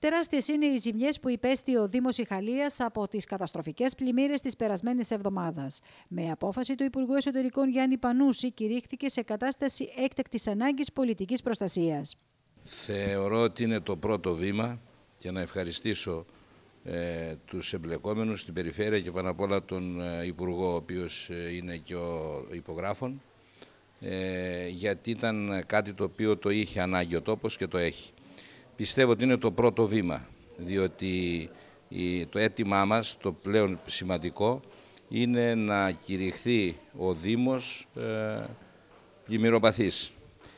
Τεράστιες είναι οι ζημιές που υπέστη ο Δήμος Ιχαλίας από τις καταστροφικές πλημμύρες της περασμένης εβδομάδας. Με απόφαση του Υπουργού Εσωτερικών Γιάννη Πανούση, κηρύχθηκε σε κατάσταση έκτακτης ανάγκης πολιτικής προστασίας. Θεωρώ ότι είναι το πρώτο βήμα και να ευχαριστήσω ε, τους εμπλεκόμενους στην περιφέρεια και πάνω απ' όλα τον ε, Υπουργό, ο οποίος ε, είναι και ο υπογράφων, ε, γιατί ήταν κάτι το οποίο το είχε ανάγκη ο τόπος και το έχει πιστεύω ότι είναι το πρώτο βήμα, διότι το αίτημά μας, το πλέον σημαντικό, είναι να κηρυχθεί ο Δήμος ε, πλημμυροπαθής.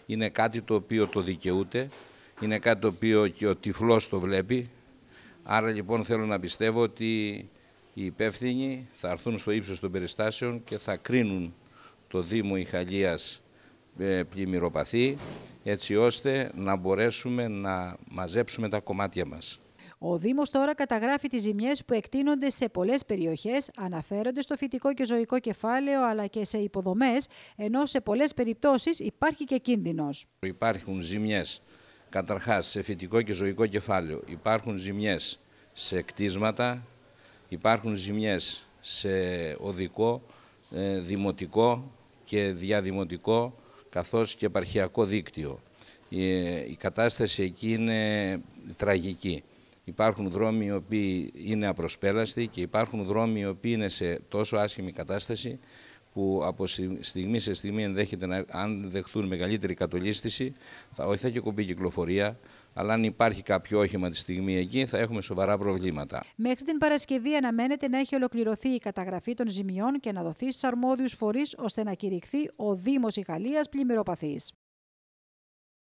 Είναι κάτι το οποίο το δικαιούται, είναι κάτι το οποίο και ο τυφλός το βλέπει. Άρα λοιπόν θέλω να πιστεύω ότι οι υπεύθυνοι θα έρθουν στο ύψος των περιστάσεων και θα κρίνουν το Δήμο Ιχαλίας ε, πλημμυροπαθή έτσι ώστε να μπορέσουμε να μαζέψουμε τα κομμάτια μας. Ο Δήμος τώρα καταγράφει τις ζημιές που εκτείνονται σε πολλές περιοχές, αναφέρονται στο φυτικό και ζωικό κεφάλαιο αλλά και σε υποδομές, ενώ σε πολλές περιπτώσεις υπάρχει και κίνδυνος. Υπάρχουν ζημιές καταρχάς σε φυτικό και ζωικό κεφάλαιο, υπάρχουν ζημιές σε κτίσματα, υπάρχουν ζημιές σε οδικό, ε, δημοτικό και διαδημοτικό, καθώς και επαρχιακό δίκτυο. Η, η κατάσταση εκεί είναι τραγική. Υπάρχουν δρόμοι οι οποίοι είναι απροσπέλαστοι και υπάρχουν δρόμοι οι οποίοι είναι σε τόσο άσχημη κατάσταση που από στιγμή σε στιγμή ενδέχεται να αν δεχτούν μεγαλύτερη κατολίσθηση, θα, όχι θα και κομπή κυκλοφορία, αλλά αν υπάρχει κάποιο όχημα τη στιγμή εκεί, θα έχουμε σοβαρά προβλήματα. Μέχρι την Παρασκευή αναμένεται να έχει ολοκληρωθεί η καταγραφή των ζημιών και να δοθεί στου αρμόδιους φορείς ώστε να κηρυχθεί ο Δήμος Ιχαλία πλημμυροπαθή.